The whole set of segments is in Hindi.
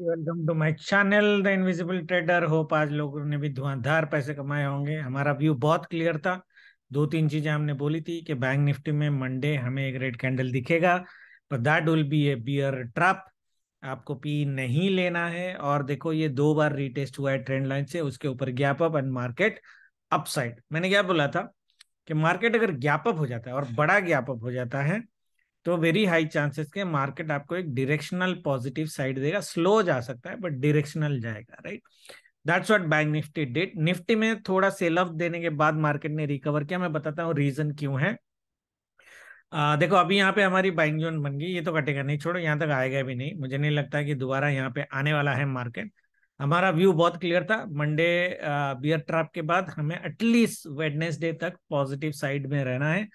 welcome to my channel the invisible trader hope आज लोगों ने भी धुआंधार पैसे कमाए होंगे हमारा व्यू बहुत क्लियर था दो तीन चीजें हमने बोली थी कि बैंक निफ्टी में मंडे हमें एक रेड कैंडल दिखेगा पर that will be a bear trap आपको पी नहीं लेना है और देखो ये दो बार रिटेस्ट हुआ है ट्रेंड लाइन से उसके ऊपर gap up and market upside मैंने क्या बोला था कि मार्केट अगर गैप अप हो जाता है और बड़ा गैप अप हो जाता है तो वेरी हाई चांसेस के मार्केट आपको एक डिरेक्शनल पॉजिटिव साइड देगा स्लो जा सकता है बट डिरेक्शनल जाएगा right that's what bank Nifty that Nifty में थोड़ा सेल ऑफ देने के बाद मार्केट ने रिकवर किया मैं बताता हूँ रीजन क्यों है आ, देखो अभी यहाँ पे हमारी बाइंग जोन बन गई ये तो कटेगा नहीं छोड़ो यहाँ तक आएगा भी नहीं मुझे नहीं लगता कि दोबारा यहाँ पे आने वाला है मार्केट हमारा व्यू बहुत क्लियर था मंडे बियर ट्रैप के बाद हमें एटलीस्ट वेडनेसडे तक पॉजिटिव साइड में रहना है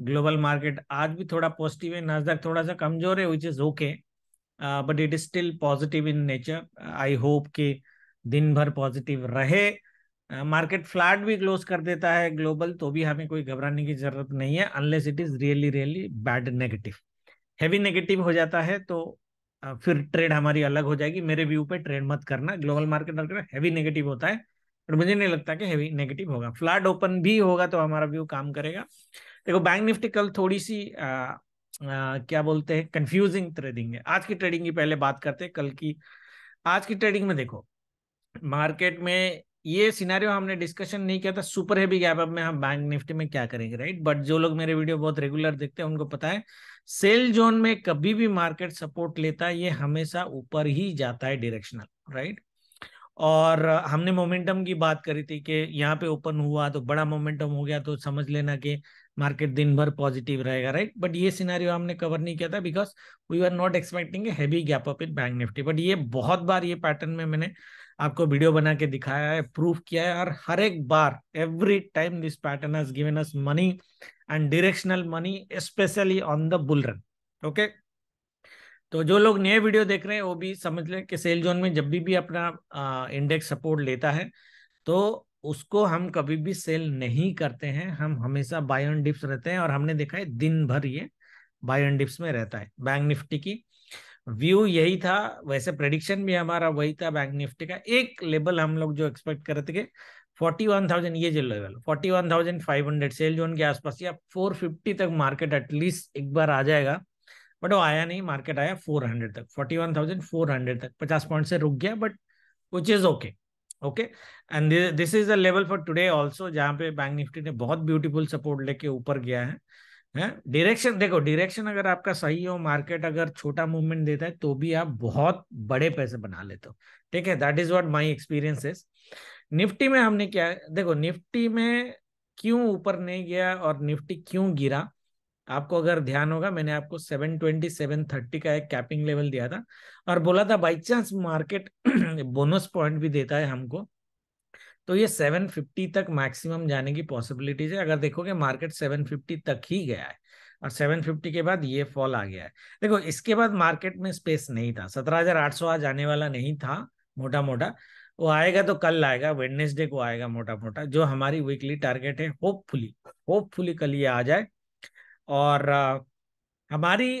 ग्लोबल मार्केट आज भी थोड़ा पॉजिटिव है नजदक थोड़ा सा कमजोर है which is okay but it is still positive in nature I hope कि दिन भर पॉजिटिव रहे मार्केट uh, फ्लैट भी क्लोज कर देता है ग्लोबल तो भी हमें कोई घबराने की जरूरत नहीं है unless it is really really bad negative heavy negative हो जाता है तो uh, फिर ट्रेड हमारी अलग हो जाएगी मेरे व्यू पे ट्रेड मत करना ग्लोबल मार्केट अगर हैवी नेगेटिव होता है बट मुझे नहीं लगता कि हैवी नेगेटिव होगा फ्लैट ओपन भी होगा तो हमारा व्यू काम करेगा देखो बैंक निफ्टी कल थोड़ी सी आ, आ, क्या बोलते हैं कंफ्यूजिंग ट्रेडिंग है आज की ट्रेडिंग की पहले बात करते हैं कल की आज की ट्रेडिंग में देखो मार्केट में ये सिनारियो हमने डिस्कशन नहीं किया था सुपर हैवी गैप अप में हम बैंक निफ्टी में क्या करेंगे राइट बट जो लोग मेरे वीडियो बहुत रेगुलर देखते हैं उनको पता है सेल जोन में कभी भी मार्केट सपोर्ट लेता है ये हमेशा ऊपर ही जाता है डायरेक्शनल राइट और हमने मोमेंटम की बात करी थी कि यहाँ पे ओपन हुआ तो बड़ा मोमेंटम हो गया तो समझ लेना कि मार्केट दिन भर पॉजिटिव रहेगा राइट बट ये सिनारियो हमने कवर नहीं किया था because we are not expecting heavy gap up in bank Nifty but ये बहुत बार ये पैटर्न में मैंने आपको वीडियो बना के दिखाया है प्रूफ किया है और हर एक बार every time this pattern has given us money and directional money specially on the bull run okay तो जो लोग नए वीडियो देख रहे हैं वो भी समझ लें कि सेल जोन में जब भी भी अपना इंडेक्स सपोर्ट लेता है तो उसको हम कभी भी सेल नहीं करते हैं हम हमेशा बाय डिप्स रहते हैं और हमने देखा है दिन भर ये बाय डिप्स में रहता है बैंक निफ्टी की व्यू यही था वैसे प्रडिक्शन भी हमारा वही था बैंक निफ्टी का एक लेवल हम लोग जो एक्सपेक्ट कर रहे थे फोर्टी वन थाउजेंड ये जो level forty one thousand five hundred sell zone के आसपास या फोर फिफ्टी तक मार्केट एटलीस्ट एक बार आ जाएगा बट वो आया नहीं मार्केट आया फोर हंड्रेड तक forty one thousand four hundred तक पचास पॉइंट से रुक गया but which is okay okay and this is the level for today also जहां पे बैंक निफ्टी ने बहुत ब्यूटीफुल सपोर्ट लेके ऊपर गया है है डायरेक्शन देखो डायरेक्शन अगर आपका सही हो मार्केट अगर छोटा मूवमेंट देता है तो भी आप बहुत बड़े पैसे बना लेते हो ठीक है that is what my experience is Nifty में हमने क्या देखो निफ्टी में क्यों ऊपर नहीं गया और निफ्टी क्यों गिरा आपको अगर ध्यान होगा मैंने आपको 720 730 का एक कैपिंग लेवल दिया था और बोला था by chance market bonus point भी देता है हमको तो ये 750 तक मैक्सिमम जाने की पॉसिबिलिटीज है अगर देखोगे मार्केट 750 तक ही गया है और 750 के बाद ये फॉल आ गया है देखो इसके बाद मार्केट में स्पेस नहीं था सत्रह सौ आज आने वाला नहीं था मोटा मोटा वो आएगा तो कल आएगा वेडनेसडे को आएगा मोटा मोटा जो हमारी वीकली टारगेट है होपफुली होपफुली कल ये आ जाए और हमारी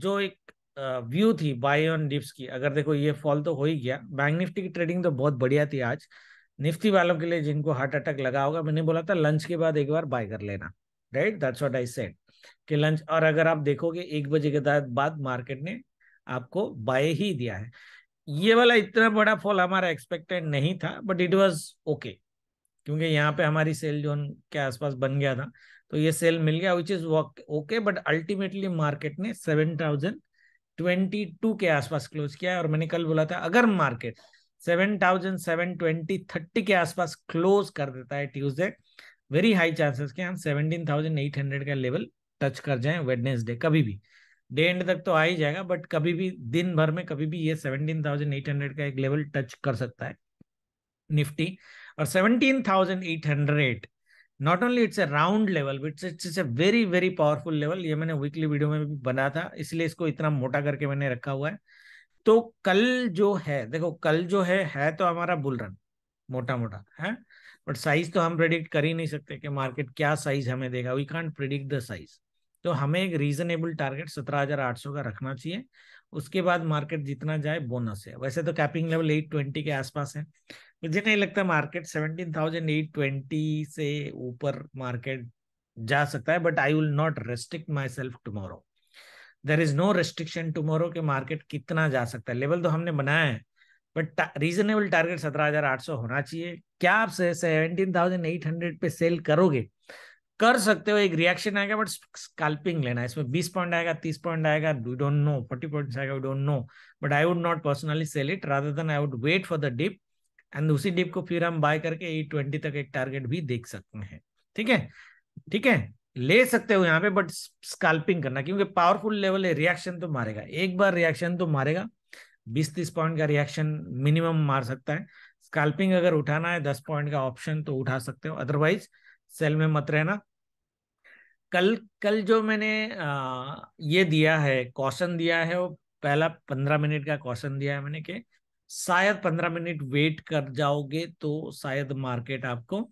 जो एक व्यू थी बाय ऑन डिप्स की अगर देखो ये फॉल तो हो ही गया बैंक निफ्टी की ट्रेडिंग तो बहुत बढ़िया थी आज निफ्टी वालों के लिए जिनको हार्ट अटैक लगा होगा मैंने बोला था लंच के बाद एक बार बाय कर लेना right that's what I said कि लंच और अगर आप देखोगे एक बजे के बाद मार्केट ने आपको बाय ही दिया है ये वाला इतना बड़ा फॉल हमारा एक्सपेक्टेड नहीं था बट इट वॉज ओके क्योंकि यहाँ पे हमारी सेल जोन के आसपास बन गया था तो ये सेल मिल गया which is okay but ultimately market ने सेवन थाउजेंड ट्वेंटी टू के आसपास क्लोज किया है और मैंने कल बोला था अगर market seven thousand seven twenty thirty के आसपास क्लोज कर देता है ट्यूजडे वेरी हाई चांसेस के हम सेवनटीन थाउजेंड एट हंड्रेड का लेवल टच कर जाए वेडनेसडे कभी भी डे एंड तक तो आ ही जाएगा बट कभी भी दिन भर में कभी भी ये सेवनटीन थाउजेंड एट हंड्रेड का एक लेवल टच कर सकता है निफ्टी और seventeen thousand eight hundred not only it's a round level but it's it's a very very powerful level ये मैंने वीकली वीडियो में भी बनाया था इसलिए इसको इतना मोटा करके मैंने रखा हुआ है तो कल जो है देखो कल जो है है तो हमारा बुल रन मोटा मोटा है बट साइज तो हम प्रेडिक्ट कर ही नहीं सकते कि मार्केट क्या साइज हमें देगा we can't predict the size तो हमें एक रीजनेबल टारगेट सत्रह हजार आठ सौ का रखना चाहिए उसके बाद मार्केट जितना जाए बोनस है वैसे तो कैपिंग लेवल एट ट्वेंटी के आसपास है मुझे नहीं लगता market seventeen thousand eight twenty से ऊपर मार्केट जा सकता है but I will not restrict myself tomorrow there is no restriction tomorrow के मार्केट कितना जा सकता है लेवल तो हमने बनाया है बट रीजनेबल टारगेट सत्रह हजार आठ सौ होना चाहिए क्या आप सेवनटीन थाउजेंड एट हंड्रेड पे सेल करोगे कर सकते हो एक रिएक्शन आएगा बट स्कल्पिंग लेना इसमें बीस पॉइंट आएगा तीस पॉइंट आएगा we don't know forty point आएगा we don't know but I would not personally sell it rather than I would wait for the dip and उसी डिप को फिर हम बाय करके एट e ट्वेंटी तक एक टारगेट भी देख सकते हैं ठीक है ठीक है ले सकते हो यहाँ पे बट स्काल्पिंग करना क्योंकि पावरफुल लेवल है रिएक्शन तो मारेगा एक बार रिएक्शन तो मारेगा बीस तीस पॉइंट का रिएक्शन मिनिमम मार सकता है स्काल्पिंग अगर उठाना है दस पॉइंट का ऑप्शन तो उठा सकते हो अदरवाइज सेल में मत रहना कल कल जो मैंने आ, ये दिया है क्वेश्चन दिया है वो पहला पंद्रह मिनट का क्वेश्चन दिया है मैंने के शायद पंद्रह मिनट वेट कर जाओगे तो शायद मार्केट आपको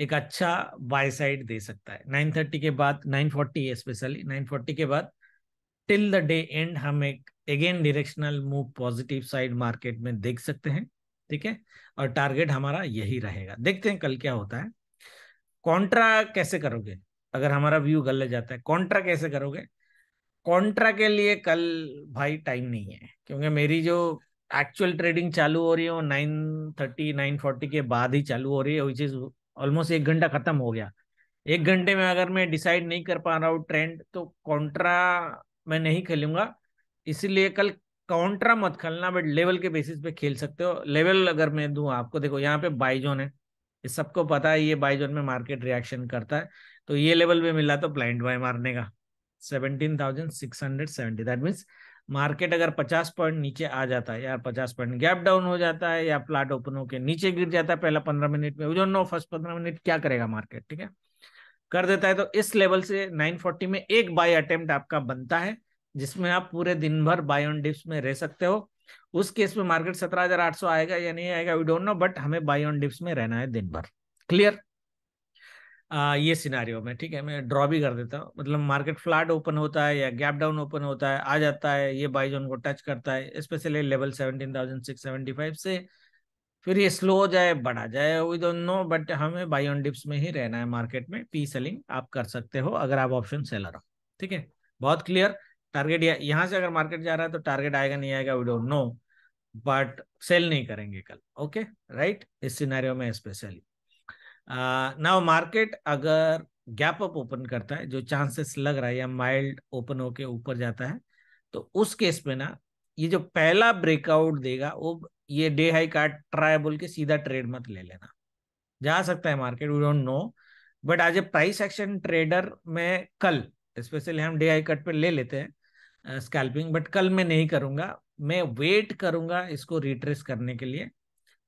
एक अच्छा बाय साइड दे सकता है नाइन थर्टी के बाद nine forty specially nine forty के बाद टिल द डे एंड हम एक again directional move positive side market में देख सकते हैं ठीक है और टारगेट हमारा यही रहेगा देखते हैं कल क्या होता है कॉन्ट्रा कैसे करोगे अगर हमारा व्यू गल जाता है कॉन्ट्रा कैसे करोगे कॉन्ट्रा के लिए कल भाई टाइम नहीं है क्योंकि मेरी जो एक्चुअल ट्रेडिंग चालू हो रही है वो नाइन थर्टी नाइन फोर्टी के बाद ही चालू हो रही है विच इज ऑलमोस्ट एक घंटा खत्म हो गया एक घंटे में अगर मैं डिसाइड नहीं कर पा रहा हूँ ट्रेंड तो कॉन्ट्रा मैं नहीं खेलूंगा इसीलिए कल काउंट्रा मत खेलना बट लेवल के बेसिस पे खेल सकते हो लेवल अगर मैं दूं आपको देखो यहाँ पे बाइजोन है इस सबको पता है ये बाइजोन में मार्केट रिएक्शन करता है तो ये लेवल पे मिला तो ब्लाइंड बाय मारने का seventeen thousand six hundred seventy that means market अगर 50 पॉइंट नीचे आ जाता है या 50 पॉइंट गैप डाउन हो जाता है या प्लाट ओपन होकर नीचे गिर जाता है पहला 15 मिनट में जो नो फर्स्ट पंद्रह मिनट क्या करेगा मार्केट ठीक है कर देता है तो इस लेवल से 940 में एक बाय अटेम्प्ट आपका बनता है जिसमें आप पूरे दिन भर बाय ऑन डिप्स में रह सकते हो उस केस में मार्केट सौ आएगा या नहीं आएगा वी डोंट नो बट हमें बाय ऑन डिप्स में रहना है दिन भर क्लियर ये सिनारियो में ठीक है मैं ड्रॉ भी कर देता हूँ मतलब मार्केट फ्लैट ओपन होता है या गैप डाउन ओपन होता है आ जाता है ये बाई जोन को टच करता है specially level seventeen thousand six seventy five से फिर ये स्लो हो जाए बढ़ा जाए वी डोंट नो बट हमें बाई ऑन डिप्स में ही रहना है मार्केट में पी सेलिंग आप कर सकते हो अगर आप ऑप्शन सेलर हो ठीक है बहुत क्लियर टारगेट यहाँ से अगर मार्केट जा रहा है तो टारगेट आएगा नहीं आएगा we don't know but sell नहीं करेंगे कल ओके राइट इस सिनारियो में स्पेशली नाउ मार्केट अगर गैप अप ओपन करता है जो चांसेस लग रहा है या माइल्ड ओपन होके ऊपर जाता है तो उस केस में ना ये जो पहला ब्रेकआउट देगा वो ये डे हाई का ट्राई बोल के सीधा ट्रेड मत ले लेना जा सकता है market we don't know but as a price action trader में कल स्पेशली हम डे हाई कट पर ले लेते हैं स्कैल्पिंग बट कल मैं नहीं करूंगा मैं वेट करूंगा इसको रिट्रेस करने के लिए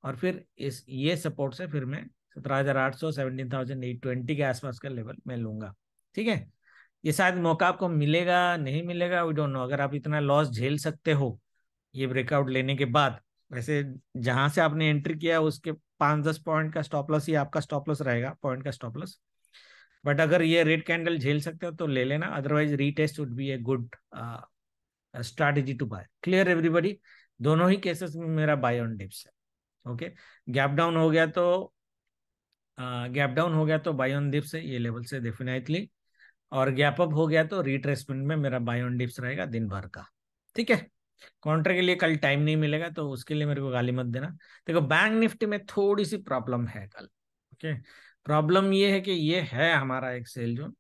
और फिर इस ये सपोर्ट से फिर मैं सत्रह हजार आठ सौ सेवनटीन थाउजेंड एट ट्वेंटी के आसपास का लेवल मैं लूंगा ठीक है ये शायद मौका आपको मिलेगा नहीं मिलेगा वी डोंट नो अगर आप इतना लॉस झेल सकते हो ये ब्रेकआउट लेने के बाद वैसे जहां से आपने एंट्री किया उसके पांच दस पॉइंट का स्टॉप लॉस ही आपका स्टॉप लॉस रहेगा पॉइंट का स्टॉप लॉस बट अगर ये रेड कैंडल झेल सकते हो तो ले लेना otherwise retest would be a good strategy to buy clear everybody दोनों ही केसेस में मेरा बाय ऑन डिप्स है ओके गैप डाउन हो गया तो गैप डाउन हो गया तो बाय ऑन डिप्स है ये लेवल से डेफिनेटली और गैप अप हो गया तो रिट्रेसमेंट में मेरा बाय ऑन डिप्स रहेगा दिन भर का ठीक है काउंटर के लिए कल टाइम नहीं मिलेगा तो उसके लिए मेरे को गाली मत देना देखो बैंक निफ्टी में थोड़ी सी प्रॉब्लम है कल ओके प्रॉब्लम ये है कि ये है हमारा एक सेल जोन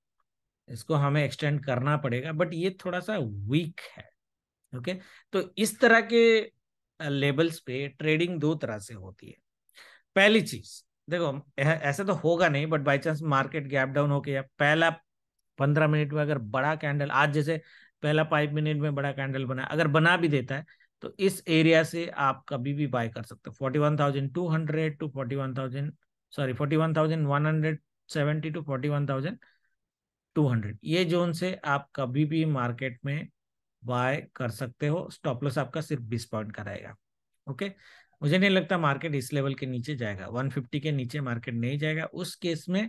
इसको हमें एक्सटेंड करना पड़ेगा बट ये थोड़ा सा वीक है ओके तो इस तरह के लेवल्स पे ट्रेडिंग दो तरह से होती है पहली चीज देखो ऐसे तो होगा नहीं but by chance market gap down हो गया पहला पंद्रह मिनट में अगर बड़ा कैंडल आज जैसे पहला फाइव मिनट में बड़ा कैंडल बना अगर बना भी देता है तो इस एरिया से आप कभी भी बाय कर सकते हो forty one thousand two hundred to forty one thousand sorry forty one thousand one hundred seventy to forty one thousand two hundred ये जोन से आप कभी भी मार्केट में बाय कर सकते हो स्टॉप लॉस आपका सिर्फ बीस पॉइंट का रहेगा ओके मुझे नहीं लगता मार्केट इस लेवल के नीचे जाएगा 150 के नीचे मार्केट नहीं जाएगा उस केस में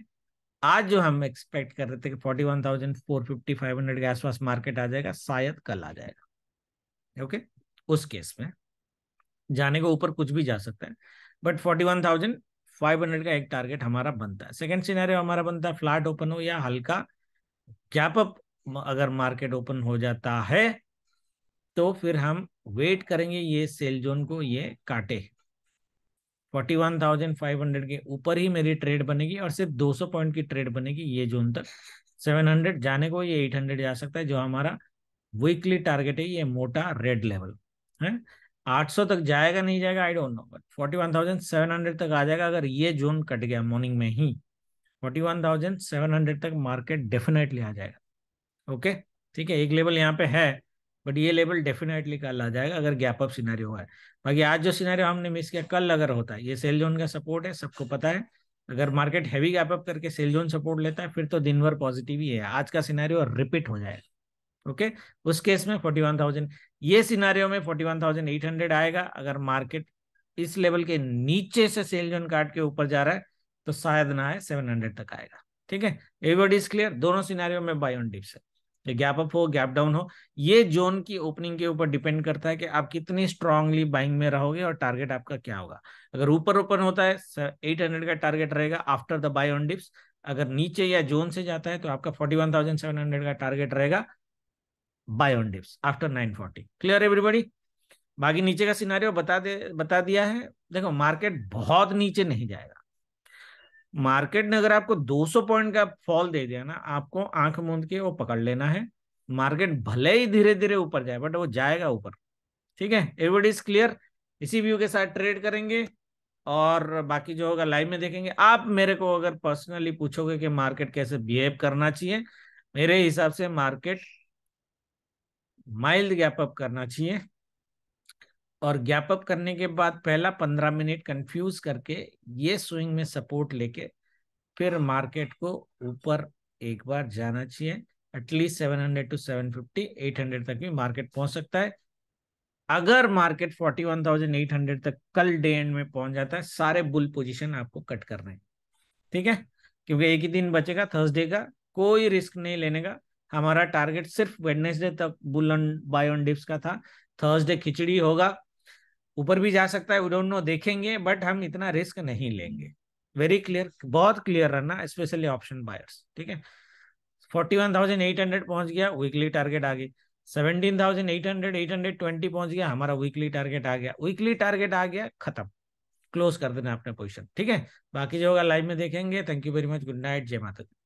आज जो हम एक्सपेक्ट कर रहे थे कि 41,450 500 के आसपास मार्केट आ जाएगा शायद कल आ जाएगा ओके उस केस में जाने के ऊपर कुछ भी जा सकता है बट 41,500 का एक टारगेट हमारा बनता है सेकेंड सिनेरियो हमारा बनता है फ्लैट ओपन हो या हल्का गैपअप अगर मार्केट ओपन हो जाता है तो फिर हम वेट करेंगे ये सेल जोन को ये काटे 41,500 के ऊपर ही मेरी ट्रेड बनेगी और सिर्फ 200 पॉइंट की ट्रेड बनेगी ये जोन तक 700 जाने को ये 800 जा सकता है जो हमारा वीकली टारगेट है ये मोटा रेड लेवल है 800 तक जाएगा नहीं जाएगा आई डोंट नो बट 41,700 तक आ जाएगा अगर ये जोन कट गया मॉर्निंग में ही 41,700 तक मार्केट डेफिनेटली आ जाएगा ओके ठीक है एक लेवल यहाँ पे है बट ये लेवल डेफिनेटली कल आ जाएगा अगर गैप अप सिनारी हुआ है बाकी आज जो सिनारी हमने मिस किया कल अगर होता है ये सेल जोन का सपोर्ट है सबको पता है अगर मार्केट हैवी गैप अप करके सेल जोन सपोर्ट लेता है फिर तो दिन भर पॉजिटिव ही है आज का सिनारी रिपीट हो जाएगा ओके उस केस में फोर्टी वन थाउजेंड ये सिनारियों में forty one thousand eight hundred आएगा अगर मार्केट इस लेवल के नीचे से सेल जोन काट के ऊपर जा रहा है तो शायद ना आए सेवन हंड्रेड तक आएगा ठीक है एवरीबॉडी इज क्लियर दोनों सिनारियों में बाय ऑन डिप्स है गैप अप हो गैप डाउन हो ये जोन की ओपनिंग के ऊपर डिपेंड करता है कि आप कितनी स्ट्रांगली बाइंग में रहोगे और टारगेट आपका क्या होगा अगर ऊपर ओपन होता है एट हंड्रेड का टारगेट रहेगा after the buy on dips अगर नीचे या जोन से जाता है तो आपका forty one thousand seven hundred का टारगेट रहेगा buy on dips after nine forty clear everybody बाकी नीचे का सिनारियो बता दे बता दिया है देखो मार्केट बहुत नीचे नहीं जाएगा मार्केट ने अगर आपको 200 पॉइंट का फॉल दे दिया ना आपको आंख मूंद के वो पकड़ लेना है मार्केट भले ही धीरे धीरे ऊपर जाए बट वो जाएगा ऊपर ठीक है एवरीबडी इज क्लियर इसी व्यू के साथ ट्रेड करेंगे और बाकी जो होगा लाइव में देखेंगे आप मेरे को अगर पर्सनली पूछोगे कि मार्केट कैसे बिहेव करना चाहिए मेरे हिसाब से मार्केट माइल्ड गैप अप करना चाहिए और गैप अप करने के बाद पहला पंद्रह मिनट कंफ्यूज करके ये स्विंग में सपोर्ट लेके फिर मार्केट को ऊपर एक बार जाना चाहिए at least seven hundred to seven fifty eight hundred तक भी मार्केट पहुंच सकता है अगर market forty one thousand eight hundred तक कल डे एंड में पहुंच जाता है सारे बुल पोजिशन आपको कट रहे हैं ठीक है क्योंकि एक ही दिन बचेगा थर्सडे का कोई रिस्क नहीं लेने का हमारा टारगेट सिर्फ वेडनेसडे तक bull on buy on dips का था थर्सडे खिचड़ी होगा ऊपर भी जा सकता है वी डोंट नो देखेंगे बट हम इतना रिस्क नहीं लेंगे वेरी क्लियर बहुत क्लियर रहना स्पेशली ऑप्शन बायर्स ठीक है forty one thousand eight hundred पहुंच गया वीकली टारगेट आ गई seventeen thousand eight hundred eight hundred twenty पहुंच गया हमारा वीकली टारगेट आ गया वीकली टारगेट आ गया खत्म क्लोज कर देना अपने पोजिशन ठीक है बाकी जो होगा लाइव में देखेंगे thank you very much good night जय माता